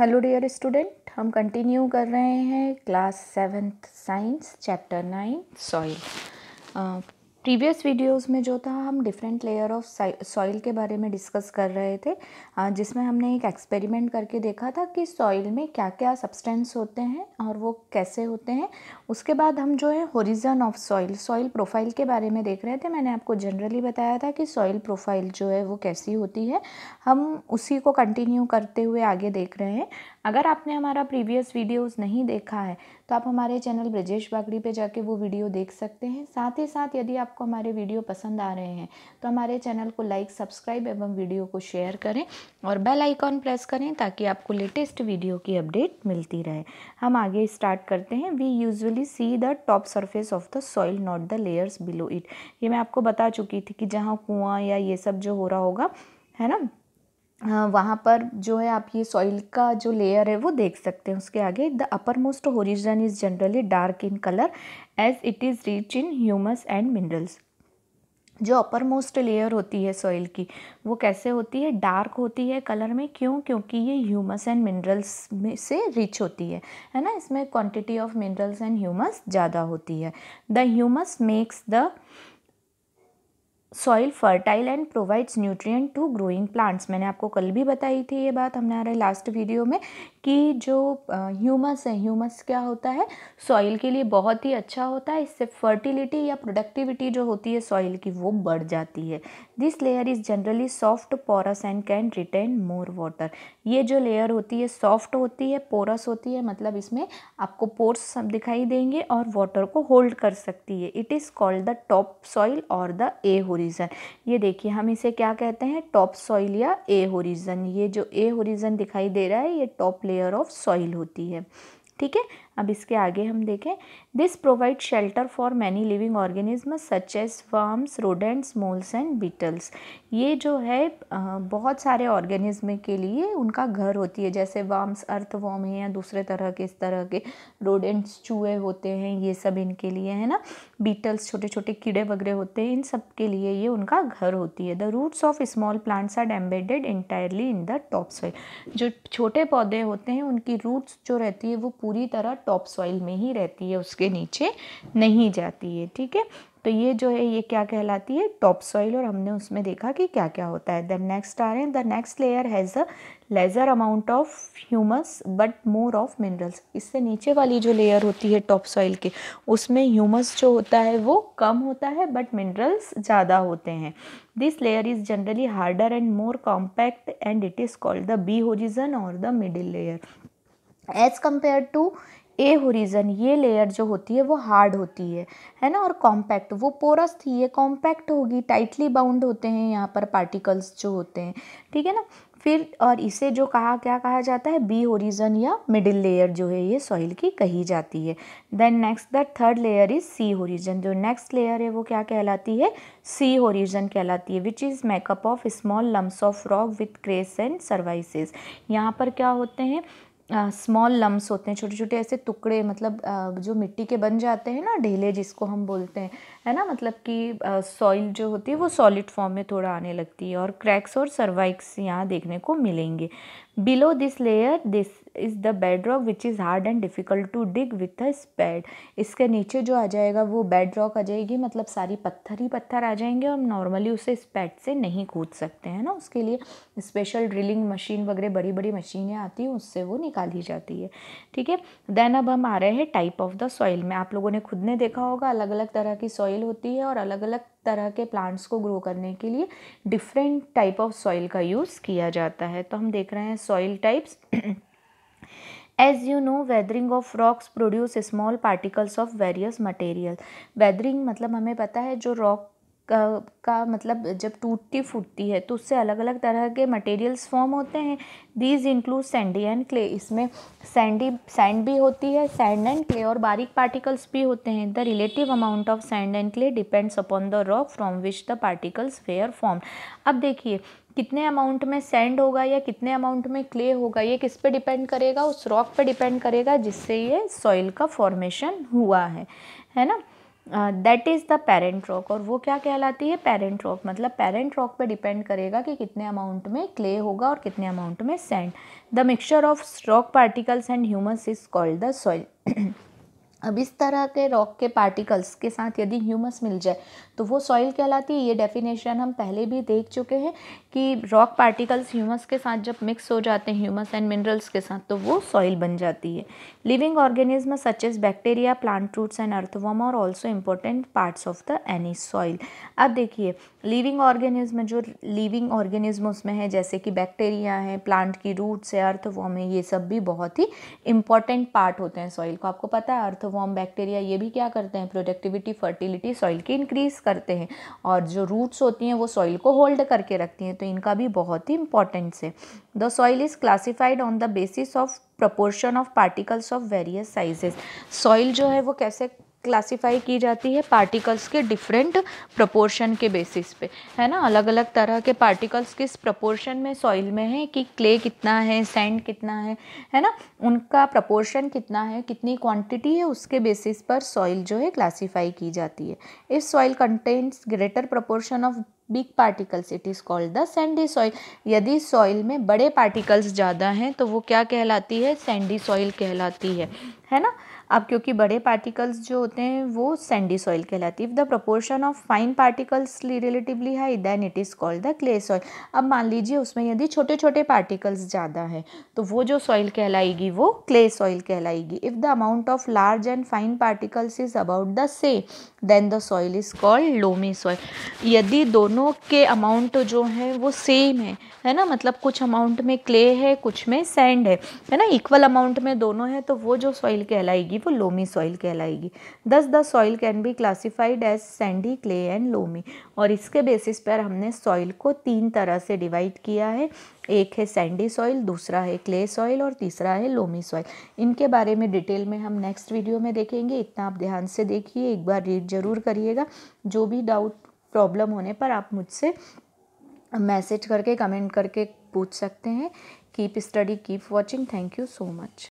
hello dear student हम continue कर रहे हैं class seventh science chapter nine soil previous videos में जो था हम डिफरेंट लेयर ऑफ सॉइल के बारे में डिस्कस कर रहे थे जिसमें हमने एक एक्सपेरिमेंट करके देखा था कि सॉइल में क्या क्या सब्सटेंस होते हैं और वो कैसे होते हैं उसके बाद हम जो है horizon of soil soil profile के बारे में देख रहे थे मैंने आपको जनरली बताया था कि सॉइल प्रोफाइल जो है वो कैसी होती है हम उसी को कंटिन्यू करते हुए आगे देख रहे हैं अगर आपने हमारा प्रीवियस वीडियोस नहीं देखा है तो आप हमारे चैनल ब्रजेश बागड़ी पे जाके वो वीडियो देख सकते हैं साथ ही साथ यदि आपको हमारे वीडियो पसंद आ रहे हैं तो हमारे चैनल को लाइक सब्सक्राइब एवं वीडियो को शेयर करें और बेल आइकॉन प्रेस करें ताकि आपको लेटेस्ट वीडियो की अपडेट मिलती रहे हम आगे स्टार्ट करते हैं we usually see the top surface of the soil not the layers below it ये मैं आपको बता चुकी थी कि जहाँ कुआँ या ये सब जो हो रहा होगा है ना हाँ, वहाँ पर जो है आप ये सॉइल का जो लेयर है वो देख सकते हैं उसके आगे the upper most horizon is generally dark in colour as it is rich in humus and minerals जो अपर मोस्ट लेयर होती है सॉइल की वो कैसे होती है डार्क होती है कलर में क्यों क्योंकि ये ह्यूमस एंड मिनरल्स में से रिच होती है है ना इसमें quantity of minerals and humus ज़्यादा होती है the humus makes the soil fertile and provides nutrient to growing plants मैंने आपको कल भी बताई थी ये बात हमारे लास्ट वीडियो में कि जो ह्यूमस है ह्यूमस क्या होता है सॉइल के लिए बहुत ही अच्छा होता है इससे फर्टिलिटी या प्रोडक्टिविटी जो होती है सॉइल की वो बढ़ जाती है this layer is generally soft porous and can retain more water ये जो लेयर होती है सॉफ्ट होती है पोरस होती है मतलब इसमें आपको पोर्स सब दिखाई देंगे और वाटर को होल्ड कर सकती है it is called the top soil और द ए होरिजन ये देखिए हम इसे क्या कहते हैं टॉप सॉइल या ए होरिजन ये जो ए होरिजन दिखाई दे रहा है ये top layer layer of soil होती है ठीक है अब इसके आगे हम देखें this provide shelter for many living organism such as worms rodents moles and beetles ये जो है बहुत सारे ऑर्गेनिज्म के लिए उनका घर होती है जैसे वर्म्स अर्थ वर्म है या दूसरे तरह के इस तरह के रोडेंट्स चूहे होते हैं ये सब इनके लिए है ना बीटल्स छोटे छोटे कीड़े वगैरह होते हैं इन सब के लिए ये उनका घर होती है the roots of small plants are embedded entirely in the top soil जो छोटे पौधे होते हैं उनकी रूट्स जो रहती है वो पूरी तरह टॉप सॉइल में ही रहती है उसके नीचे नहीं जाती है ठीक है तो ये जो है ये क्या कहलाती है टॉप सॉइल और हमने उसमें देखा कि क्या क्या होता है द नेक्स्ट आ रहे हैं the next layer has a lesser amount of humus but more of minerals इससे नीचे वाली जो लेयर होती है टॉप सॉइल के उसमें ह्यूमस जो होता है वो कम होता है बट मिनरल्स ज़्यादा होते हैं this layer is generally harder and more compact and it is called the B horizon और the middle layer as compare to A horizon ये लेयर जो होती है वो हार्ड होती है है ना और कॉम्पैक्ट वो पोरस थी ये कॉम्पैक्ट होगी टाइटली बाउंड होते हैं यहाँ पर पार्टिकल्स जो होते हैं ठीक है ना फिर और इसे जो कहा क्या कहा जाता है बी होरीजन या मिडिल लेयर जो है ये सॉइल की कही जाती है then next the third layer is C horizon जो नेक्स्ट लेयर है वो क्या कहलाती है सी होरिजन कहलाती है which is make up of small lumps of rock with cracks and crevices यहाँ पर क्या होते हैं स्मॉल लम्स होते हैं छोटे छोटे ऐसे टुकड़े मतलब जो मिट्टी के बन जाते हैं ना ढेले जिसको हम बोलते हैं है ना मतलब कि सॉइल जो होती है वो सॉलिड फॉर्म में थोड़ा आने लगती है और क्रैक्स और सर्वाइक्स यहाँ देखने को मिलेंगे below this layer this is the bed rock which is hard and difficult to dig with a spade इसके नीचे जो आ जाएगा वो बेड रॉक आ जाएगी मतलब सारी पत्थर ही पत्थर आ जाएंगे और नॉर्मली उसे स्पैड से नहीं कूद सकते हैं ना उसके लिए स्पेशल ड्रिलिंग मशीन वगैरह बड़ी बड़ी मशीनें आती हैं उससे वो निकाली जाती है ठीक है देन अब हम आ रहे हैं टाइप ऑफ द सॉइल में आप लोगों ने खुद ने देखा होगा अलग अलग तरह की सॉइल सॉइल होती है और अलग अलग तरह के प्लांट्स को ग्रो करने के लिए डिफरेंट टाइप ऑफ सॉइल का यूज़ किया जाता है तो हम देख रहे हैं soil types as you know weathering of rocks produce small particles of various material weathering मतलब हमें पता है जो रॉक का का मतलब जब टूटती फूटती है तो उससे अलग अलग तरह के मटेरियल्स फॉर्म होते हैं these include sandy and clay इसमें सैंडी सैंड भी होती है सैंड एंड क्ले और बारीक पार्टिकल्स भी होते हैं the relative amount of sand and clay depends upon the rock from which the particles fair form अब देखिए कितने अमाउंट में सैंड होगा या कितने अमाउंट में क्ले होगा ये किस पे डिपेंड करेगा उस रॉक पे डिपेंड करेगा जिससे ये सॉइल का फॉर्मेशन हुआ है है ना that is the parent rock और वो क्या कहलाती है पेरेंट रॉक मतलब पेरेंट रॉक पे डिपेंड करेगा कि कितने अमाउंट में क्ले होगा और कितने अमाउंट में sand the mixture of rock particles and humus is called the soil अब इस तरह के रॉक के पार्टिकल्स के साथ यदि ह्यूमस मिल जाए तो वो सॉइल कहलाती है ये डेफिनेशन हम पहले भी देख चुके हैं कि रॉक पार्टिकल्स ह्यूमस के साथ जब मिक्स हो जाते हैं ह्यूमस एंड मिनरल्स के साथ तो वो सॉइल बन जाती है living organism such as bacteria plant roots and earthworm are also important parts of the any soil अब देखिए लिविंग ऑर्गेनिज्म जो लिविंग ऑर्गेनिज्म उसमें है जैसे कि बैक्टीरिया है प्लांट की रूट्स है अर्थवॉम है ये सब भी बहुत ही इंपॉर्टेंट पार्ट होते हैं सॉइल को आपको पता है अर्थवॉम बैक्टीरिया ये भी क्या करते हैं प्रोडक्टिविटी फर्टिलिटी सॉइल की इंक्रीज़ करते हैं और जो रूट्स होती हैं वो सॉइल को होल्ड करके रखती हैं तो इनका भी बहुत ही इंपॉर्टेंस है the soil is classified on the basis of proportion of particles of various sizes soil जो है वो कैसे क्लासीफाई की जाती है पार्टिकल्स के डिफरेंट प्रपोर्शन के बेसिस पे है ना अलग अलग तरह के पार्टिकल्स किस प्रपोर्शन में सॉइल में है कि क्ले कितना है सैंड कितना है है ना उनका प्रपोर्शन कितना है कितनी क्वांटिटी है उसके बेसिस पर सॉइल जो है क्लासीफाई की जाती है इस soil contents greater proportion of big particles it is called the sandy soil यदि सॉइल में बड़े पार्टिकल्स ज़्यादा हैं तो वो क्या कहलाती है सैंडी सॉइल कहलाती है है ना अब क्योंकि बड़े पार्टिकल्स जो होते हैं वो सैंडी सॉइल कहलाती है if the proportion of fine particles relatively high then it is called the clay soil अब मान लीजिए उसमें यदि छोटे छोटे पार्टिकल्स ज़्यादा है तो वो जो सॉइल कहलाएगी वो क्ले सॉइल कहलाएगी if the amount of large and fine particles is about the same then the soil is called loamy soil यदि दोनों के अमाउंट जो हैं वो सेम है है ना मतलब कुछ अमाउंट में क्ले है कुछ में सैंड है है ना इक्वल अमाउंट में दोनों है तो वो जो सॉइल कहलाएगी जाएगी वो लोमी सॉइल कहलाएगी thus the soil can be classified as sandy clay and loamy और इसके बेसिस पर हमने सॉइल को तीन तरह से डिवाइड किया है एक है सैंडी सॉइल दूसरा है क्ले सॉइल और तीसरा है लोमी सॉइल इनके बारे में डिटेल में हम नेक्स्ट वीडियो में देखेंगे इतना आप ध्यान से देखिए एक बार रीड ज़रूर करिएगा जो भी डाउट प्रॉब्लम होने पर आप मुझसे मैसेज करके कमेंट करके पूछ सकते हैं keep study keep watching thank you so much